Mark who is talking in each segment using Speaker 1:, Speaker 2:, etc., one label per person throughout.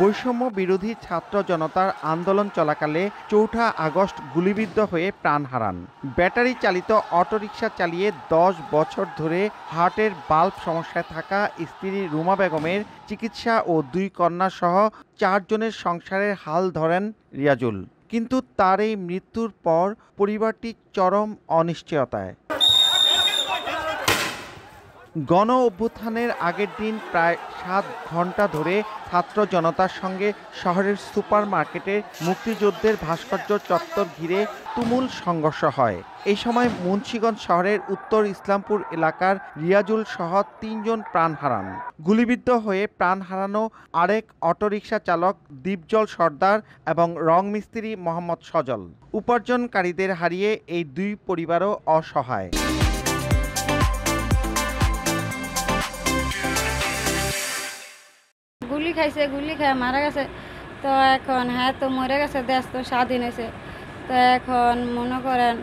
Speaker 1: বৈষম্য বিরোধী ছাত্র জনতার আন্দোলন চলাকালে চৌঠা আগস্ট গুলিবিদ্ধ হয়ে প্রাণ হারান ব্যাটারি চালিত অটোরিকশা চালিয়ে দশ বছর ধরে হার্টের বাল্ব সমস্যায় থাকা স্ত্রী রুমা বেগমের চিকিৎসা ও দুই কন্যা সহ চারজনের সংসারের হাল ধরেন রিয়াজুল কিন্তু তার এই মৃত্যুর পর পরিবারটি চরম অনিশ্চয়তায় গণ অভ্যুত্থানের আগের দিন প্রায় সাত ঘন্টা ধরে ছাত্র জনতার সঙ্গে শহরের সুপার মার্কেটে মুক্তিযুদ্ধের ভাস্কর্য চত্বর ঘিরে তুমুল সংঘর্ষ হয় এই সময় মুন্সীগঞ্জ শহরের উত্তর ইসলামপুর এলাকার রিয়াজুল সহ তিনজন প্রাণ হারান গুলিবিদ্ধ হয়ে প্রাণ হারানো আরেক অটোরিকশা চালক দীপজল সর্দার এবং রং মিস্ত্রি মোহাম্মদ সজল উপার্জনকারীদের হারিয়ে এই দুই পরিবারও অসহায়
Speaker 2: গুলি খাইছে গুলি খেয়ে মারা গেছে তো এখন হ্যাঁ তো মরে গেছে দেশ তো স্বাধীন হয়েছে তো এখন মনে করেন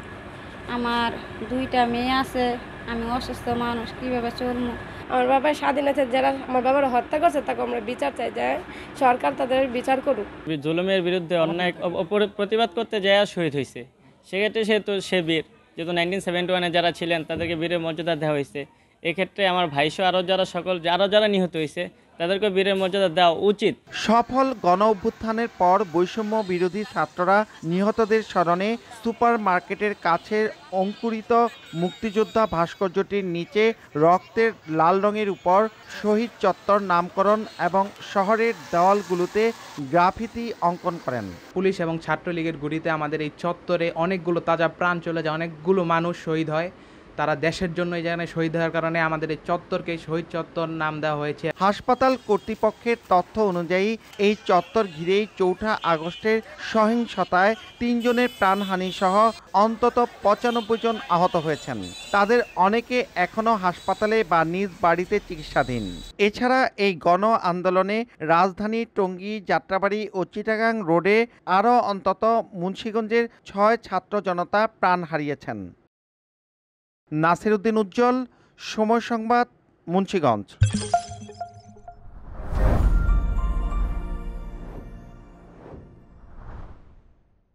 Speaker 2: আমার দুইটা মেয়ে আছে আমি অসুস্থ মানুষ কীভাবে চলব আমার বাবা স্বাধীন আছে যারা আমার বাবার হত্যা করছে তাকে আমরা বিচার চাই যে সরকার তাদের বিচার করুক জুলুমের বিরুদ্ধে অন্যায় প্রতিবাদ করতে যায় শহীদ হয়েছে সেক্ষেত্রে সে তো সে বীর যেহেতু নাইনটিন সেভেন্টি ওয়ানে যারা ছিলেন তাদেরকে বীরের মর্যাদা দেওয়া হয়েছে এক্ষেত্রে আমার ভাইসহ আরও যারা সকল আরও যারা নিহত হয়েছে তাদেরকে বীরের মর্যাদা দেওয়া উচিত
Speaker 1: সফল গণ অভ্যুত্থানের পর বৈষম্য বিরোধী ছাত্ররা নিহতদের স্মরণে সুপার মার্কেটের কাছের অঙ্কুরিত মুক্তিযোদ্ধা ভাস্কর্যটির নিচে রক্তের লাল রঙের উপর শহীদ চত্বর নামকরণ এবং শহরের দেওয়ালগুলোতে গ্রাফিতি অঙ্কন করেন পুলিশ এবং ছাত্রলীগের গুড়িতে আমাদের এই চত্বরে অনেকগুলো তাজা প্রাণ চলে যায় অনেকগুলো মানুষ শহীদ হয় তারা দেশের জন্য এই জায়গায় শহীদ হওয়ার কারণে আমাদের এই চত্বরকে শহীদ চত্বর নাম দেওয়া হয়েছে হাসপাতাল কর্তৃপক্ষের তথ্য অনুযায়ী এই চত্বর ঘিরেই চৌঠা আগস্টের সহিংসতায় তিনজনের প্রাণহানি সহ অন্তত পঁচানব্বই জন আহত হয়েছেন তাদের অনেকে এখনও হাসপাতালে বা নিজ বাড়িতে চিকিৎসাধীন এছাড়া এই গণ আন্দোলনে রাজধানী টঙ্গী যাত্রাবাড়ি ও চিটাগাং রোডে আরও অন্তত মুন্সীগঞ্জের ছয় ছাত্র জনতা প্রাণ হারিয়েছেন নাসিরউদ্দিন উজ্জ্বল সময় সংবাদ মুন্সীগঞ্জ